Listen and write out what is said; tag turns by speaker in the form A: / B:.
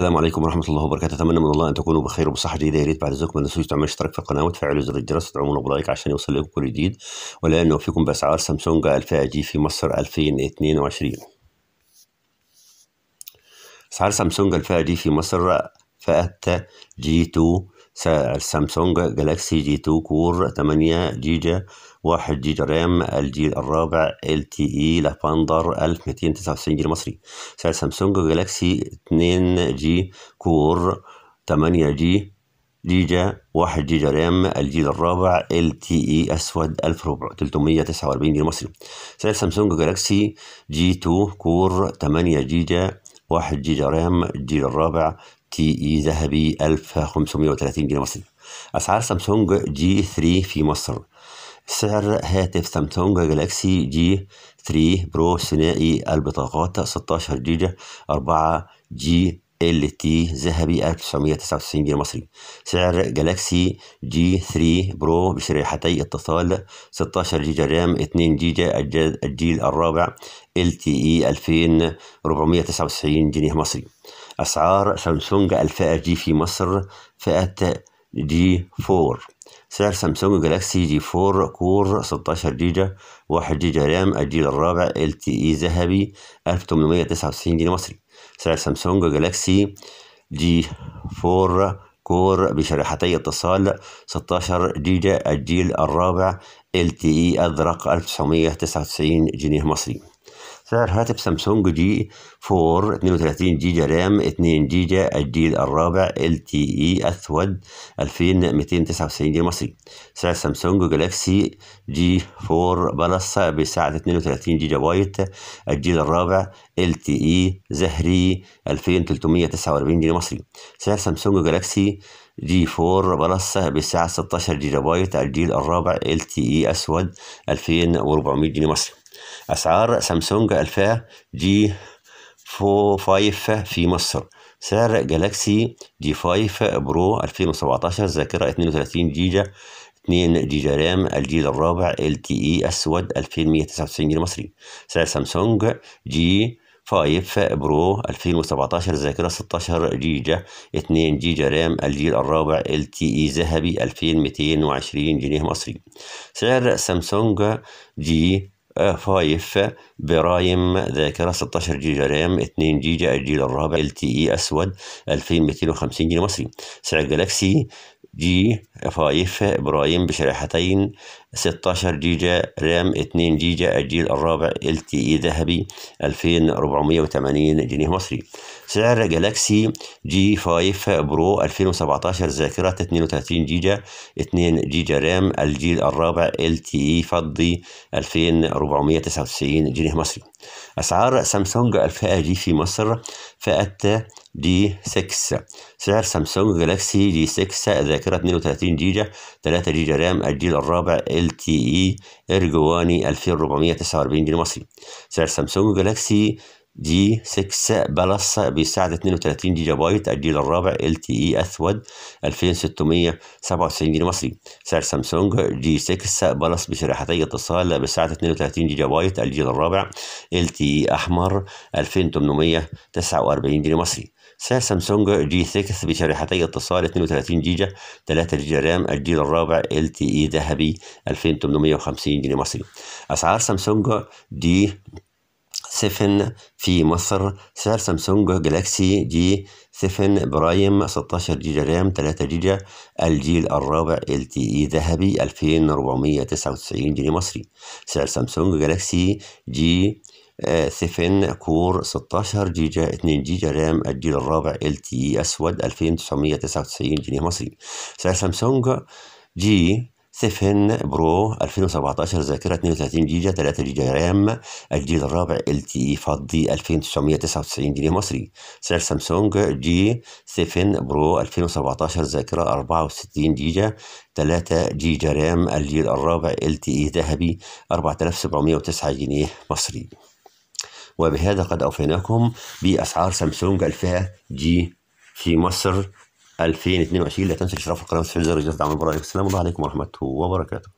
A: السلام عليكم ورحمة الله وبركاته، أتمنى من الله أن تكونوا بخير وبصحة جيدة، يا ريت بعد إذنكم ما تنسوش تعملوا اشتراك في القناة وتفعلوا زر الجرس وتدعمونا بلايك عشان يوصل لكم كل جديد، ولا نوفيكم بأسعار سامسونج ألفا جي في مصر 2022. أسعار سامسونج ألفا جي في مصر فئة جي 2 سامسونج جالاكسي جي 2 كور 8 جيجا 1 جيجا رام الجيل الرابع ال تي اي لاباندر 1299 جنيه مصري سعر سامسونج جالاكسي 2 جي كور 8 جي جيجا 1 جيجا رام الجيل الرابع ال تي اي اسود 1349 جنيه مصري سعر سامسونج جالاكسي جي 2 كور 8 جيجا 1 جيجا رام الجيل الرابع تي اي ذهبي 1530 جنيه مصري اسعار سامسونج جي 3 في مصر سعر هاتف سامسونج جالاكسي جي 3 برو ثنائي البطاقات 16 جيجا 4 جي ال تي ذهبي 1999 جنيه مصري سعر جالاكسي جي 3 برو بشريحتي اتصال 16 جيجا رام 2 جيجا الجيل الرابع ال تي اي 2499 جنيه مصري أسعار سامسونج الفئة جي في مصر فئة جي 4 سعر سامسونج جالاكسي جي 4 كور 16 جيجا 1 جيجا رام الجيل الرابع ال تي اي ذهبي 1899 جنيه مصري سعر سامسونج جالاكسي جي 4 كور بشريحتي اتصال 16 جيجا الجيل الرابع LTE أزرق 1999 جنيه مصري سعر هاتف سامسونج جي 4 32 جيجا رام 2 جيجا الجيل الرابع ال تي اي اسود 2299 جنيه مصري سعر سامسونج جالاكسي جي 4 بلس بسعة 32 جيجا بايت الجيل الرابع ال تي اي زهري 2349 جنيه مصري سعر سامسونج جالاكسي جي 4 بلس بسعة 16 جيجا بايت الجيل الرابع ال تي اي اسود 2400 جنيه مصري أسعار سامسونج ألفا جي فو فايف في مصر سعر جالاكسي جي 5 برو 2017 ذاكرة 32 جيجا 2 جيجا رام الجيل الرابع ال تي اي اسود 2199 جنيه مصري سعر سامسونج جي 5 برو 2017 ذاكرة 16 جيجا 2 جيجا رام الجيل الرابع ال تي اي ذهبي 2220 جنيه مصري سعر سامسونج جي فايف برايم ذاكرة 16 جيجا رام 2 جيجا الجيل الرابع ال تي اي اسود 2250 جنيه مصري سعر جالاكسي جي فايف برايم بشريحتين 16 جيجا رام 2 جيجا الجيل الرابع ال تي اي ذهبي 2480 جنيه مصري سعر جالاكسي جي 5 برو 2017 ذاكرة 32 جيجا 2 جيجا رام الجيل الرابع ال تي اي فضي 2499 جنيه مصري أسعار سامسونج الفئة جي في مصر فئة دي 6 سعر سامسونج جالاكسي دي 6 ذاكرة 32 جيجا 3 جيجا رام الجيل الرابع ال تي اي ارجواني 2449 جنيه مصري سعر سامسونج جالاكسي دي 6 بلس بيساعد 32 جيجا بايت الجيل الرابع ال تي اي اسود 2697 جنيه مصري سعر سامسونج جي 6 بلس بشريحتي اتصال بيساعد 32 جيجا بايت الجيل الرابع ال تي اي احمر 2849 جنيه مصري سعر سامسونج جي 6 بشريحتي اتصال 32 جيجا 3 جيجا رام الجيل الرابع ال تي اي ذهبي 2850 جنيه مصري اسعار سامسونج دي 7 في مصر سعر سامسونج جلاكسي جي 7 برايم 16 جيجا رام 3 جيجا الجيل الرابع ال تي اي ذهبي 2499 جنيه مصري سعر سامسونج جلاكسي جي ثيفن آه، كور 16 جيجا 2 جيجا رام الجيل الرابع ال تي اي اسود 2999 جنيه مصري سعر سامسونج جي ثيفن برو 2017 ذاكرة 32 جيجا 3 جيجا رام الجيل الرابع ال تي اي فضي 2999 جنيه مصري سعر سامسونج جي ثيفن برو 2017 ذاكرة 64 جيجا 3 جيجا رام الجيل الرابع ال تي اي ذهبي 4709 جنيه مصري وبهذا قد أوفيناكم بأسعار سامسونج الفئة جي في مصر 2022 لا تنسوا اشتراك في القناة وتفعيل زر الجرس دعم البرامج السلام عليكم ورحمة الله وبركاته